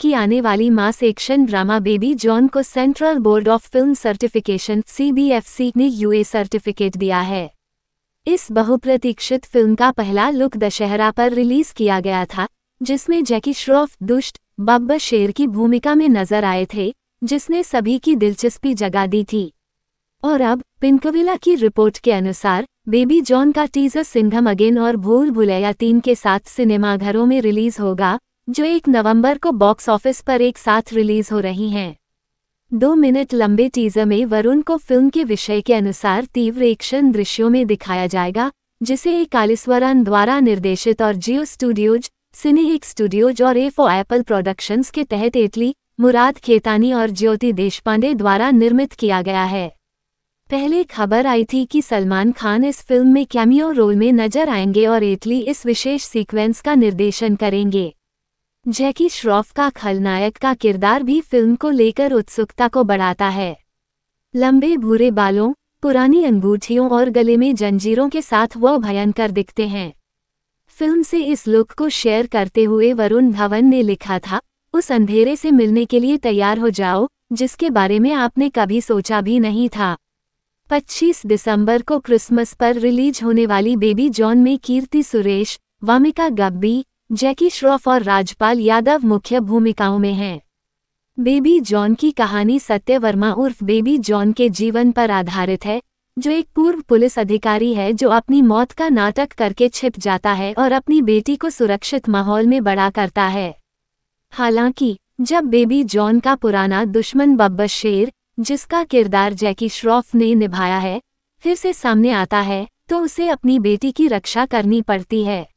की आने वाली mass action drama Baby John को Central Board of Film Certification CBFC ने यूए सर्टिफिकेट दिया है इस बहुप्रतीक्षित फिल्म का पहला लुक दशहरा पर रिलीज किया गया था जिसमें जैकी श्रॉफ दुष्ट बब्बर शेर की भूमिका में नजर आए थे जिसने सभी की दिलचस्पी जगा दी थी और अब पिंकविला की रिपोर्ट के अनुसार बेबी जॉन का टीजर सिंघम अगेन और भूल भुलैया तीन के साथ सिनेमाघरों में रिलीज होगा जो एक नवंबर को बॉक्स ऑफिस पर एक साथ रिलीज हो रही हैं दो मिनट लंबे टीजर में वरुण को फिल्म के विषय के अनुसार तीव्र एक्शन दृश्यों में दिखाया जाएगा जिसे एक कालिस्वरन द्वारा निर्देशित और जियो स्टूडियोज सिने एक स्टूडियोज और ए फो एप्पल प्रोडक्शंस के तहत इटली मुराद खेतानी और ज्योति देशपांडे द्वारा निर्मित किया गया है पहले खबर आई थी कि सलमान खान इस फिल्म में कैमियो रोल में नजर आएंगे और इटली इस विशेष सीक्वेंस का निर्देशन करेंगे जैकी श्रॉफ का खलनायक का किरदार भी फिल्म को लेकर उत्सुकता को बढ़ाता है लंबे भूरे बालों पुरानी अंगूठियों और गले में जंजीरों के साथ वह भयंकर दिखते हैं फिल्म से इस लुक को शेयर करते हुए वरुण धवन ने लिखा था उस अंधेरे से मिलने के लिए तैयार हो जाओ जिसके बारे में आपने कभी सोचा भी नहीं था 25 दिसंबर को क्रिसमस पर रिलीज होने वाली बेबी जॉन में कीर्ति सुरेश वामिका गब्बी जैकी श्रॉफ और राजपाल यादव मुख्य भूमिकाओं में हैं बेबी जॉन की कहानी सत्य वर्मा उर्फ बेबी जॉन के जीवन पर आधारित है जो एक पूर्व पुलिस अधिकारी है जो अपनी मौत का नाटक करके छिप जाता है और अपनी बेटी को सुरक्षित माहौल में बड़ा करता है हालांकि जब बेबी जॉन का पुराना दुश्मन बब्बर शेर जिसका किरदार जैकी श्रॉफ ने निभाया है फिर से सामने आता है तो उसे अपनी बेटी की रक्षा करनी पड़ती है